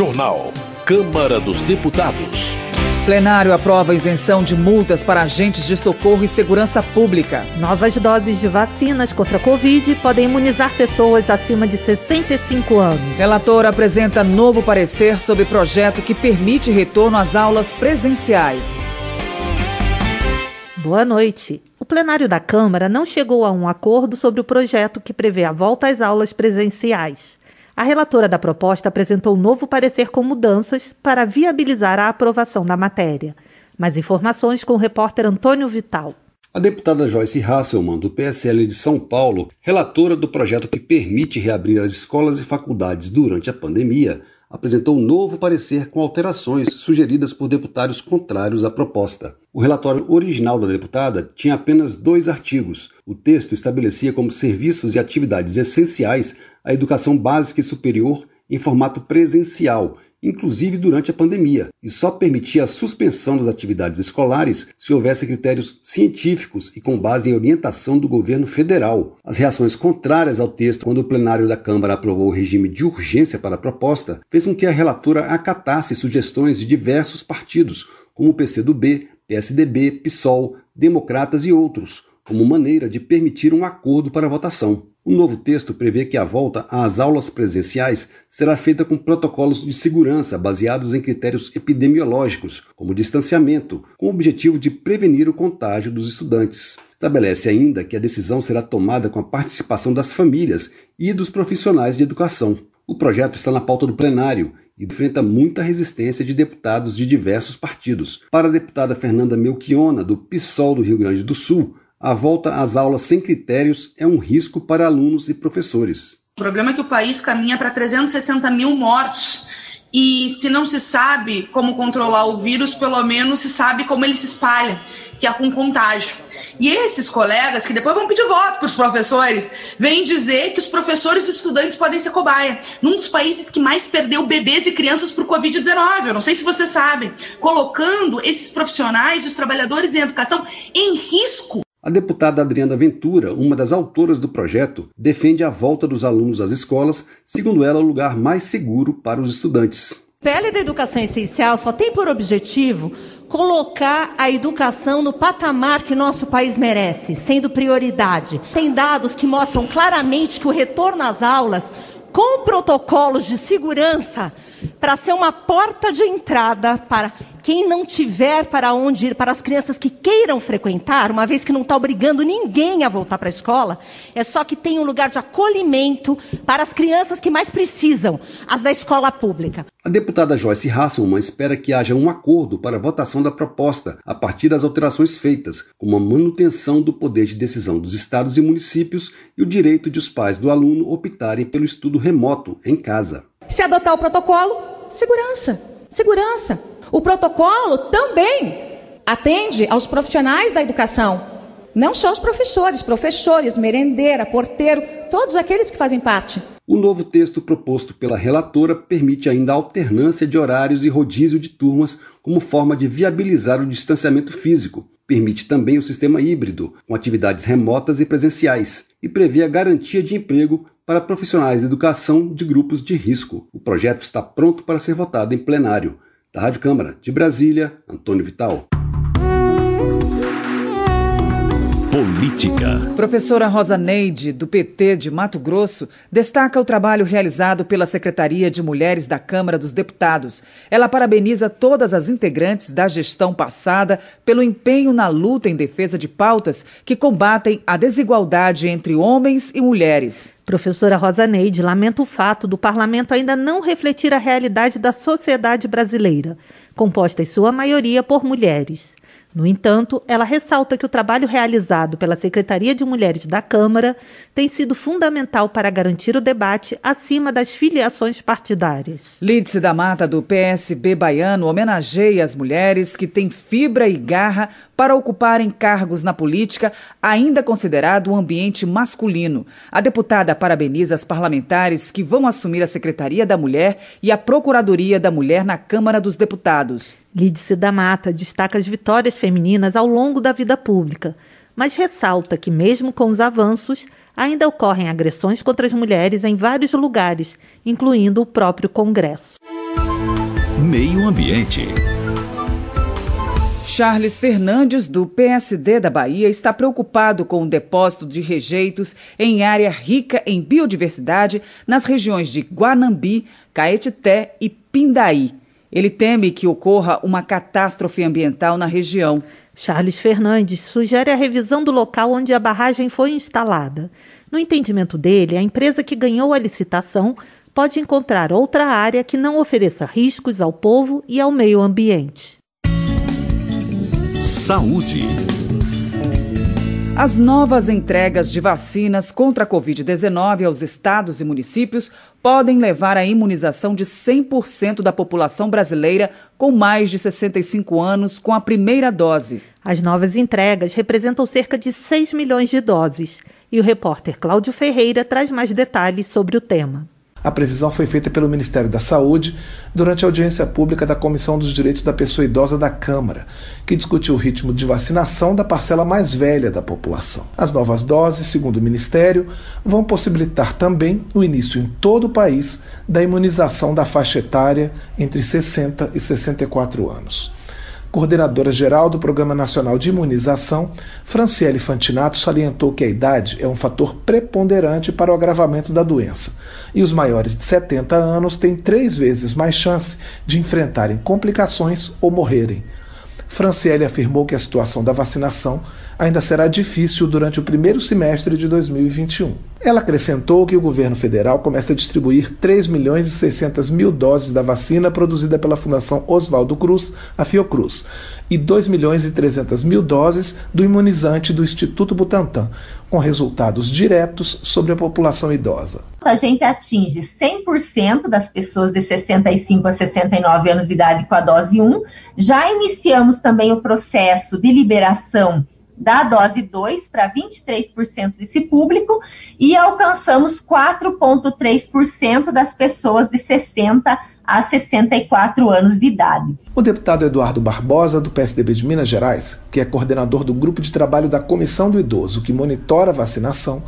Jornal. Câmara dos Deputados. Plenário aprova isenção de multas para agentes de socorro e segurança pública. Novas doses de vacinas contra a Covid podem imunizar pessoas acima de 65 anos. Relator apresenta novo parecer sobre projeto que permite retorno às aulas presenciais. Boa noite. O plenário da Câmara não chegou a um acordo sobre o projeto que prevê a volta às aulas presenciais. A relatora da proposta apresentou um novo parecer com mudanças para viabilizar a aprovação da matéria. Mais informações com o repórter Antônio Vital. A deputada Joyce Hasselman, do PSL de São Paulo, relatora do projeto que permite reabrir as escolas e faculdades durante a pandemia, apresentou um novo parecer com alterações sugeridas por deputados contrários à proposta. O relatório original da deputada tinha apenas dois artigos. O texto estabelecia como serviços e atividades essenciais a educação básica e superior em formato presencial inclusive durante a pandemia, e só permitia a suspensão das atividades escolares se houvesse critérios científicos e com base em orientação do governo federal. As reações contrárias ao texto quando o plenário da Câmara aprovou o regime de urgência para a proposta fez com que a relatora acatasse sugestões de diversos partidos, como o PCdoB, PSDB, PSOL, Democratas e outros, como maneira de permitir um acordo para a votação. O novo texto prevê que a volta às aulas presenciais será feita com protocolos de segurança baseados em critérios epidemiológicos, como distanciamento, com o objetivo de prevenir o contágio dos estudantes. Estabelece ainda que a decisão será tomada com a participação das famílias e dos profissionais de educação. O projeto está na pauta do plenário e enfrenta muita resistência de deputados de diversos partidos. Para a deputada Fernanda Melchiona, do PSOL do Rio Grande do Sul, a volta às aulas sem critérios é um risco para alunos e professores. O problema é que o país caminha para 360 mil mortos. E se não se sabe como controlar o vírus, pelo menos se sabe como ele se espalha, que é com contágio. E esses colegas, que depois vão pedir voto para os professores, vêm dizer que os professores e estudantes podem ser cobaia. Num dos países que mais perdeu bebês e crianças por Covid-19, eu não sei se você sabe, colocando esses profissionais e os trabalhadores em educação em risco. A deputada Adriana Ventura, uma das autoras do projeto, defende a volta dos alunos às escolas, segundo ela, o lugar mais seguro para os estudantes. O PL da Educação Essencial só tem por objetivo colocar a educação no patamar que nosso país merece, sendo prioridade. Tem dados que mostram claramente que o retorno às aulas, com protocolos de segurança, para ser uma porta de entrada para quem não tiver para onde ir, para as crianças que queiram frequentar, uma vez que não está obrigando ninguém a voltar para a escola, é só que tem um lugar de acolhimento para as crianças que mais precisam, as da escola pública. A deputada Joyce Hasselman espera que haja um acordo para a votação da proposta, a partir das alterações feitas, como a manutenção do poder de decisão dos estados e municípios e o direito de os pais do aluno optarem pelo estudo remoto em casa. Se adotar o protocolo, segurança. Segurança. O protocolo também atende aos profissionais da educação. Não só os professores, professores, merendeira, porteiro, todos aqueles que fazem parte. O novo texto proposto pela relatora permite ainda alternância de horários e rodízio de turmas como forma de viabilizar o distanciamento físico. Permite também o sistema híbrido, com atividades remotas e presenciais, e prevê a garantia de emprego para profissionais de educação de grupos de risco. O projeto está pronto para ser votado em plenário. Da Rádio Câmara de Brasília, Antônio Vital. Política. Professora Rosa Neide, do PT de Mato Grosso, destaca o trabalho realizado pela Secretaria de Mulheres da Câmara dos Deputados. Ela parabeniza todas as integrantes da gestão passada pelo empenho na luta em defesa de pautas que combatem a desigualdade entre homens e mulheres. Professora Rosa Neide lamenta o fato do parlamento ainda não refletir a realidade da sociedade brasileira, composta em sua maioria por mulheres. No entanto, ela ressalta que o trabalho realizado pela Secretaria de Mulheres da Câmara tem sido fundamental para garantir o debate acima das filiações partidárias. Lídice da Mata, do PSB baiano, homenageia as mulheres que têm fibra e garra para ocuparem cargos na política, ainda considerado um ambiente masculino. A deputada parabeniza as parlamentares que vão assumir a Secretaria da Mulher e a Procuradoria da Mulher na Câmara dos Deputados. Lídice da Mata destaca as vitórias femininas ao longo da vida pública, mas ressalta que, mesmo com os avanços, ainda ocorrem agressões contra as mulheres em vários lugares, incluindo o próprio Congresso. Meio Ambiente. Charles Fernandes, do PSD da Bahia, está preocupado com o depósito de rejeitos em área rica em biodiversidade nas regiões de Guanambi, Caetité e Pindaí. Ele teme que ocorra uma catástrofe ambiental na região. Charles Fernandes sugere a revisão do local onde a barragem foi instalada. No entendimento dele, a empresa que ganhou a licitação pode encontrar outra área que não ofereça riscos ao povo e ao meio ambiente. Saúde. As novas entregas de vacinas contra a Covid-19 aos estados e municípios podem levar à imunização de 100% da população brasileira com mais de 65 anos com a primeira dose. As novas entregas representam cerca de 6 milhões de doses. E o repórter Cláudio Ferreira traz mais detalhes sobre o tema. A previsão foi feita pelo Ministério da Saúde durante a audiência pública da Comissão dos Direitos da Pessoa Idosa da Câmara, que discutiu o ritmo de vacinação da parcela mais velha da população. As novas doses, segundo o Ministério, vão possibilitar também o início em todo o país da imunização da faixa etária entre 60 e 64 anos coordenadora-geral do Programa Nacional de Imunização, Franciele Fantinato salientou que a idade é um fator preponderante para o agravamento da doença e os maiores de 70 anos têm três vezes mais chance de enfrentarem complicações ou morrerem. Franciele afirmou que a situação da vacinação ainda será difícil durante o primeiro semestre de 2021. Ela acrescentou que o governo federal começa a distribuir 3 milhões e 600 mil doses da vacina produzida pela Fundação Oswaldo Cruz, a Fiocruz, e 2 milhões e 300 mil doses do imunizante do Instituto Butantan, com resultados diretos sobre a população idosa. A gente atinge 100% das pessoas de 65 a 69 anos de idade com a dose 1. Já iniciamos também o processo de liberação da dose 2 para 23% desse público e alcançamos 4,3% das pessoas de 60 a 64 anos de idade. O deputado Eduardo Barbosa, do PSDB de Minas Gerais, que é coordenador do grupo de trabalho da Comissão do Idoso, que monitora a vacinação,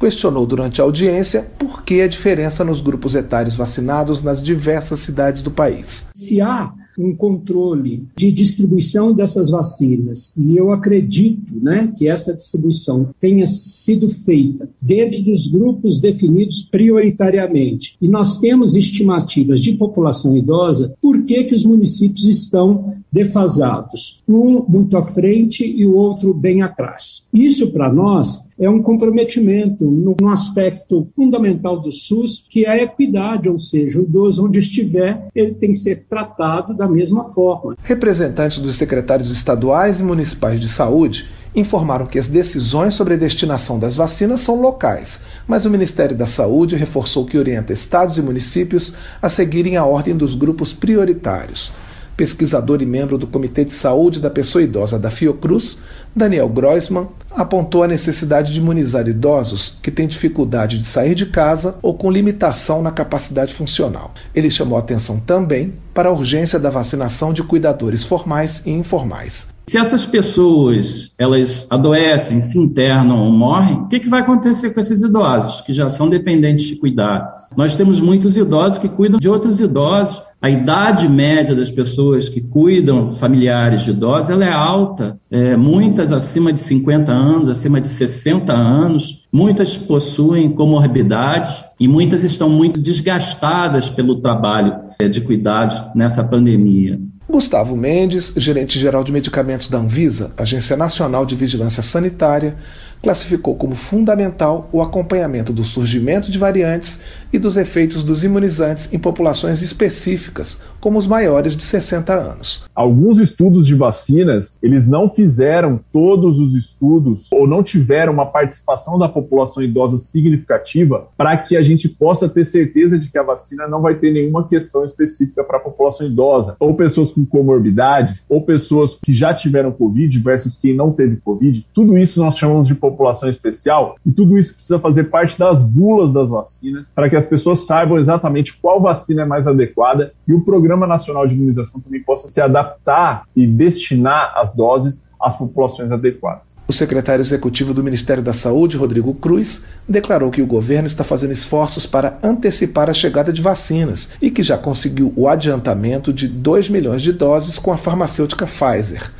questionou durante a audiência por que a diferença nos grupos etários vacinados nas diversas cidades do país. Se há um controle de distribuição dessas vacinas. E eu acredito né, que essa distribuição tenha sido feita dentro dos grupos definidos prioritariamente. E nós temos estimativas de população idosa, por que, que os municípios estão defasados? Um muito à frente e o outro bem atrás. Isso, para nós, é um comprometimento no, no aspecto fundamental do SUS, que é a equidade, ou seja, o idoso onde estiver, ele tem que ser tratado da mesma forma. Representantes dos secretários estaduais e municipais de saúde informaram que as decisões sobre a destinação das vacinas são locais, mas o Ministério da Saúde reforçou que orienta estados e municípios a seguirem a ordem dos grupos prioritários. Pesquisador e membro do Comitê de Saúde da Pessoa Idosa da Fiocruz, Daniel Groisman apontou a necessidade de imunizar idosos que têm dificuldade de sair de casa ou com limitação na capacidade funcional. Ele chamou atenção também para a urgência da vacinação de cuidadores formais e informais. Se essas pessoas elas adoecem, se internam ou morrem, o que, que vai acontecer com esses idosos que já são dependentes de cuidar? Nós temos muitos idosos que cuidam de outros idosos. A idade média das pessoas que cuidam familiares de idosos ela é alta, é, muitas acima de 50 anos, acima de 60 anos, muitas possuem comorbidades e muitas estão muito desgastadas pelo trabalho é, de cuidados nessa pandemia. Gustavo Mendes, gerente geral de medicamentos da Anvisa, Agência Nacional de Vigilância Sanitária, classificou como fundamental o acompanhamento do surgimento de variantes e dos efeitos dos imunizantes em populações específicas, como os maiores de 60 anos. Alguns estudos de vacinas, eles não fizeram todos os estudos ou não tiveram uma participação da população idosa significativa para que a gente possa ter certeza de que a vacina não vai ter nenhuma questão específica para a população idosa, ou pessoas com comorbidades, ou pessoas que já tiveram COVID versus quem não teve COVID. Tudo isso nós chamamos de população população especial, e tudo isso precisa fazer parte das bulas das vacinas, para que as pessoas saibam exatamente qual vacina é mais adequada e o Programa Nacional de Imunização também possa se adaptar e destinar as doses às populações adequadas. O secretário executivo do Ministério da Saúde, Rodrigo Cruz, declarou que o governo está fazendo esforços para antecipar a chegada de vacinas e que já conseguiu o adiantamento de 2 milhões de doses com a farmacêutica Pfizer.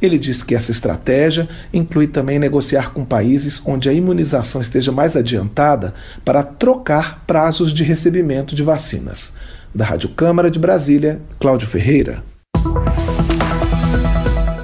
Ele diz que essa estratégia inclui também negociar com países onde a imunização esteja mais adiantada para trocar prazos de recebimento de vacinas. Da Rádio Câmara de Brasília, Cláudio Ferreira.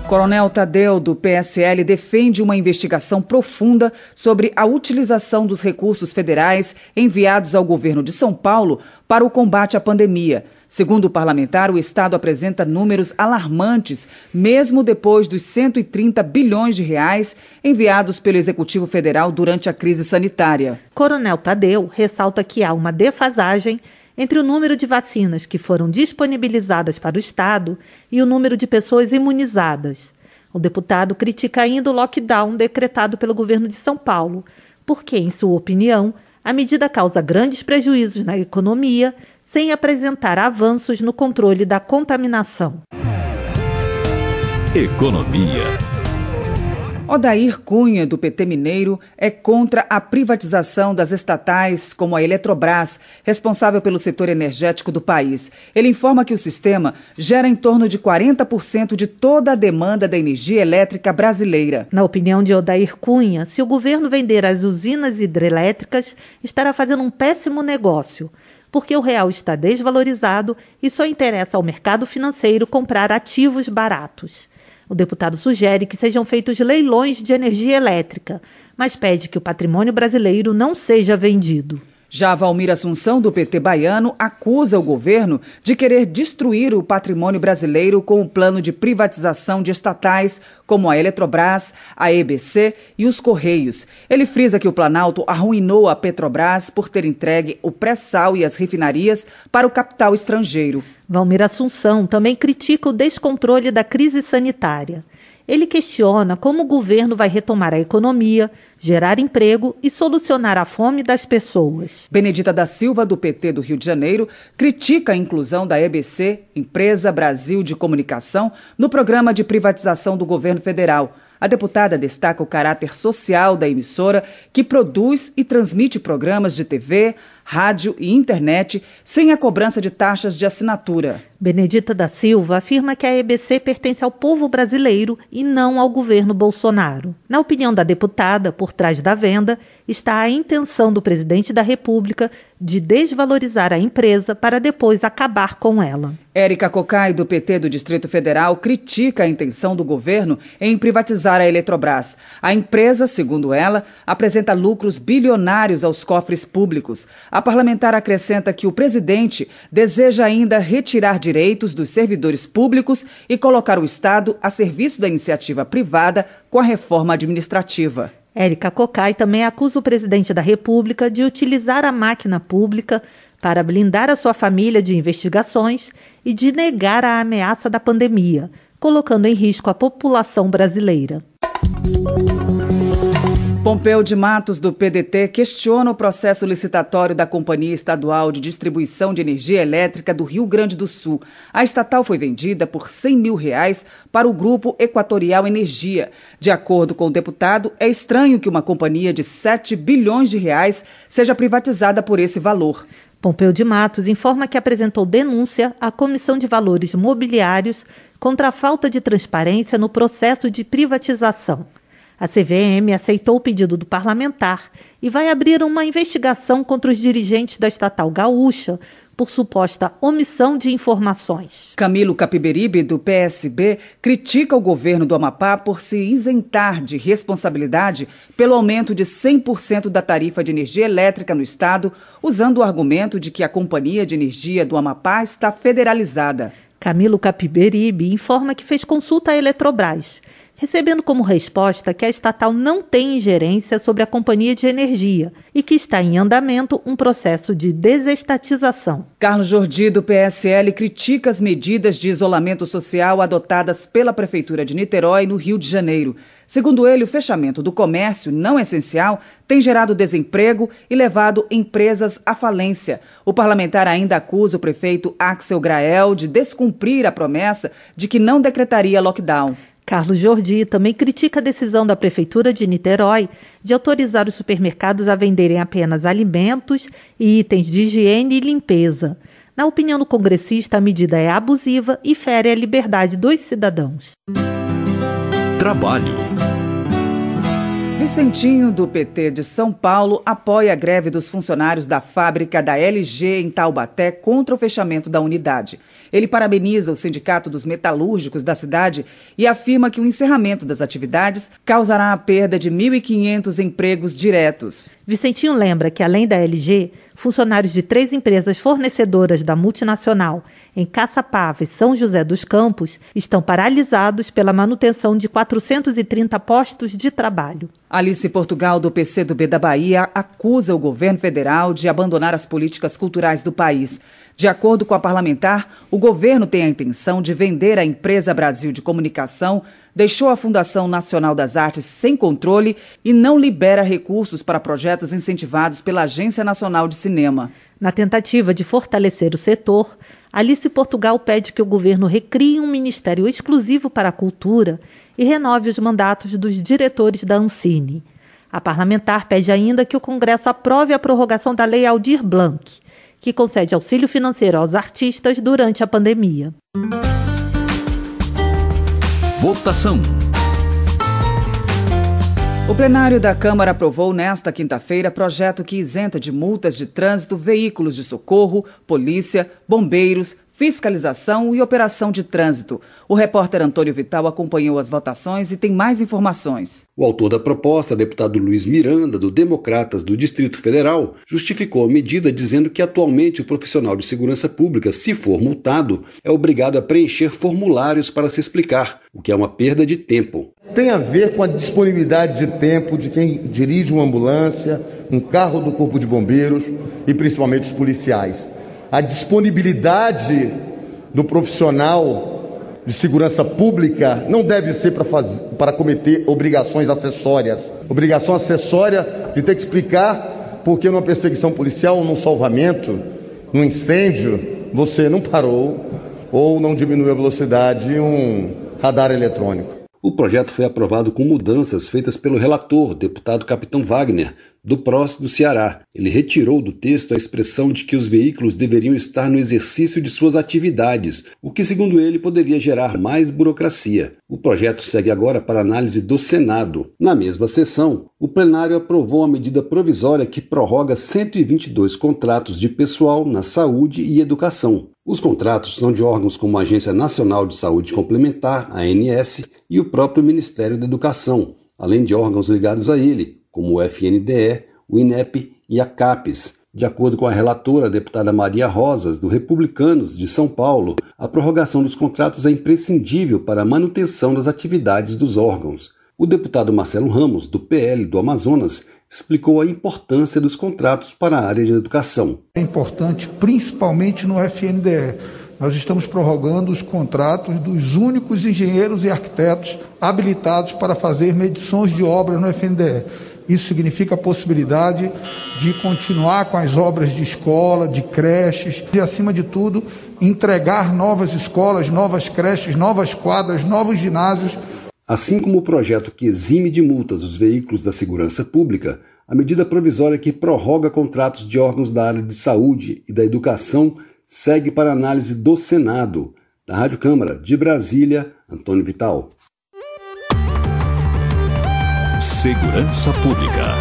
Coronel Tadeu, do PSL, defende uma investigação profunda sobre a utilização dos recursos federais enviados ao governo de São Paulo para o combate à pandemia. Segundo o parlamentar, o Estado apresenta números alarmantes, mesmo depois dos 130 bilhões de reais enviados pelo Executivo Federal durante a crise sanitária. Coronel Tadeu ressalta que há uma defasagem entre o número de vacinas que foram disponibilizadas para o Estado e o número de pessoas imunizadas. O deputado critica ainda o lockdown decretado pelo governo de São Paulo, porque, em sua opinião, a medida causa grandes prejuízos na economia sem apresentar avanços no controle da contaminação. Economia. Odair Cunha, do PT Mineiro, é contra a privatização das estatais como a Eletrobras, responsável pelo setor energético do país. Ele informa que o sistema gera em torno de 40% de toda a demanda da energia elétrica brasileira. Na opinião de Odair Cunha, se o governo vender as usinas hidrelétricas, estará fazendo um péssimo negócio porque o real está desvalorizado e só interessa ao mercado financeiro comprar ativos baratos. O deputado sugere que sejam feitos leilões de energia elétrica, mas pede que o patrimônio brasileiro não seja vendido. Já Valmir Assunção, do PT baiano, acusa o governo de querer destruir o patrimônio brasileiro com o plano de privatização de estatais como a Eletrobras, a EBC e os Correios. Ele frisa que o Planalto arruinou a Petrobras por ter entregue o pré-sal e as refinarias para o capital estrangeiro. Valmir Assunção também critica o descontrole da crise sanitária. Ele questiona como o governo vai retomar a economia, gerar emprego e solucionar a fome das pessoas. Benedita da Silva, do PT do Rio de Janeiro, critica a inclusão da EBC, Empresa Brasil de Comunicação, no programa de privatização do governo federal. A deputada destaca o caráter social da emissora, que produz e transmite programas de TV, rádio e internet sem a cobrança de taxas de assinatura. Benedita da Silva afirma que a EBC pertence ao povo brasileiro e não ao governo Bolsonaro. Na opinião da deputada, por trás da venda está a intenção do presidente da República de desvalorizar a empresa para depois acabar com ela. Érica Cocai, do PT do Distrito Federal, critica a intenção do governo em privatizar a Eletrobras. A empresa, segundo ela, apresenta lucros bilionários aos cofres públicos. A parlamentar acrescenta que o presidente deseja ainda retirar de direitos dos servidores públicos e colocar o Estado a serviço da iniciativa privada com a reforma administrativa. Érica Cocai também acusa o presidente da República de utilizar a máquina pública para blindar a sua família de investigações e de negar a ameaça da pandemia, colocando em risco a população brasileira. Pompeu de Matos, do PDT, questiona o processo licitatório da Companhia Estadual de Distribuição de Energia Elétrica do Rio Grande do Sul. A estatal foi vendida por 100 mil reais para o Grupo Equatorial Energia. De acordo com o deputado, é estranho que uma companhia de 7 bilhões de reais seja privatizada por esse valor. Pompeu de Matos informa que apresentou denúncia à Comissão de Valores Mobiliários contra a falta de transparência no processo de privatização. A CVM aceitou o pedido do parlamentar e vai abrir uma investigação contra os dirigentes da estatal gaúcha por suposta omissão de informações. Camilo Capiberibe, do PSB, critica o governo do Amapá por se isentar de responsabilidade pelo aumento de 100% da tarifa de energia elétrica no estado, usando o argumento de que a Companhia de Energia do Amapá está federalizada. Camilo Capiberibe informa que fez consulta à Eletrobras recebendo como resposta que a estatal não tem ingerência sobre a companhia de energia e que está em andamento um processo de desestatização. Carlos Jordi, do PSL, critica as medidas de isolamento social adotadas pela Prefeitura de Niterói, no Rio de Janeiro. Segundo ele, o fechamento do comércio não essencial tem gerado desemprego e levado empresas à falência. O parlamentar ainda acusa o prefeito Axel Grael de descumprir a promessa de que não decretaria lockdown. Carlos Jordi também critica a decisão da Prefeitura de Niterói de autorizar os supermercados a venderem apenas alimentos e itens de higiene e limpeza. Na opinião do congressista, a medida é abusiva e fere a liberdade dos cidadãos. Trabalho. Vicentinho, do PT de São Paulo, apoia a greve dos funcionários da fábrica da LG em Taubaté contra o fechamento da unidade. Ele parabeniza o Sindicato dos Metalúrgicos da cidade e afirma que o encerramento das atividades causará a perda de 1.500 empregos diretos. Vicentinho lembra que, além da LG, funcionários de três empresas fornecedoras da multinacional em Caçapava e São José dos Campos estão paralisados pela manutenção de 430 postos de trabalho. Alice Portugal, do PCdoB da Bahia, acusa o governo federal de abandonar as políticas culturais do país. De acordo com a parlamentar, o governo tem a intenção de vender a empresa Brasil de Comunicação, deixou a Fundação Nacional das Artes sem controle e não libera recursos para projetos incentivados pela Agência Nacional de Cinema. Na tentativa de fortalecer o setor, Alice Portugal pede que o governo recrie um ministério exclusivo para a cultura e renove os mandatos dos diretores da Ancine. A parlamentar pede ainda que o Congresso aprove a prorrogação da Lei Aldir Blanc que concede auxílio financeiro aos artistas durante a pandemia. Votação. O plenário da Câmara aprovou nesta quinta-feira projeto que isenta de multas de trânsito veículos de socorro, polícia, bombeiros, fiscalização e operação de trânsito. O repórter Antônio Vital acompanhou as votações e tem mais informações. O autor da proposta, deputado Luiz Miranda, do Democratas do Distrito Federal, justificou a medida dizendo que atualmente o profissional de segurança pública, se for multado, é obrigado a preencher formulários para se explicar, o que é uma perda de tempo. Tem a ver com a disponibilidade de tempo de quem dirige uma ambulância, um carro do Corpo de Bombeiros e principalmente os policiais a disponibilidade do profissional de segurança pública não deve ser para, para cometer obrigações acessórias. Obrigação acessória de ter que explicar porque numa perseguição policial, num salvamento, num incêndio, você não parou ou não diminuiu a velocidade um radar eletrônico. O projeto foi aprovado com mudanças feitas pelo relator, deputado Capitão Wagner, do PROS do Ceará. Ele retirou do texto a expressão de que os veículos deveriam estar no exercício de suas atividades, o que, segundo ele, poderia gerar mais burocracia. O projeto segue agora para análise do Senado. Na mesma sessão, o plenário aprovou a medida provisória que prorroga 122 contratos de pessoal na saúde e educação. Os contratos são de órgãos como a Agência Nacional de Saúde Complementar, ANS, e o próprio Ministério da Educação, além de órgãos ligados a ele, como o FNDE, o INEP e a CAPES. De acordo com a relatora, a deputada Maria Rosas, do Republicanos de São Paulo, a prorrogação dos contratos é imprescindível para a manutenção das atividades dos órgãos. O deputado Marcelo Ramos, do PL do Amazonas, explicou a importância dos contratos para a área de educação. É importante, principalmente no FNDE. Nós estamos prorrogando os contratos dos únicos engenheiros e arquitetos habilitados para fazer medições de obras no FNDE. Isso significa a possibilidade de continuar com as obras de escola, de creches e, acima de tudo, entregar novas escolas, novas creches, novas quadras, novos ginásios Assim como o projeto que exime de multas os veículos da segurança pública, a medida provisória que prorroga contratos de órgãos da área de saúde e da educação segue para análise do Senado. Da Rádio Câmara de Brasília, Antônio Vital. Segurança Pública.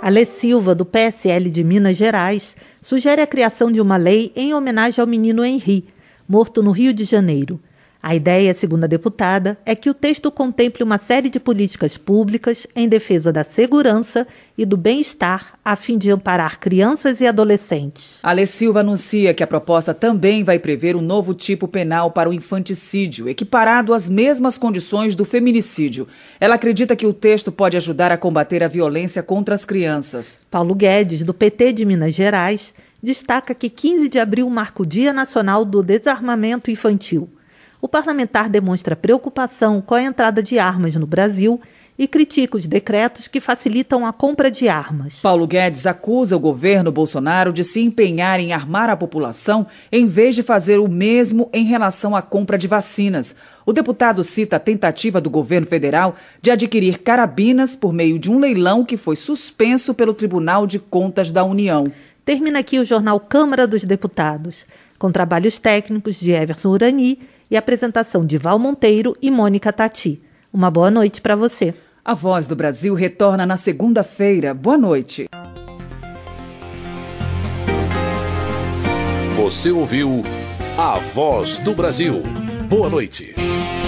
Ale Silva, do PSL de Minas Gerais, sugere a criação de uma lei em homenagem ao menino Henri, morto no Rio de Janeiro. A ideia, segundo a deputada, é que o texto contemple uma série de políticas públicas em defesa da segurança e do bem-estar a fim de amparar crianças e adolescentes. Ale Silva anuncia que a proposta também vai prever um novo tipo penal para o infanticídio, equiparado às mesmas condições do feminicídio. Ela acredita que o texto pode ajudar a combater a violência contra as crianças. Paulo Guedes, do PT de Minas Gerais, destaca que 15 de abril marca o Dia Nacional do Desarmamento Infantil o parlamentar demonstra preocupação com a entrada de armas no Brasil e critica os decretos que facilitam a compra de armas. Paulo Guedes acusa o governo Bolsonaro de se empenhar em armar a população em vez de fazer o mesmo em relação à compra de vacinas. O deputado cita a tentativa do governo federal de adquirir carabinas por meio de um leilão que foi suspenso pelo Tribunal de Contas da União. Termina aqui o jornal Câmara dos Deputados, com trabalhos técnicos de Everson Urani e apresentação de Val Monteiro e Mônica Tati. Uma boa noite para você. A Voz do Brasil retorna na segunda-feira. Boa noite. Você ouviu A Voz do Brasil. Boa noite.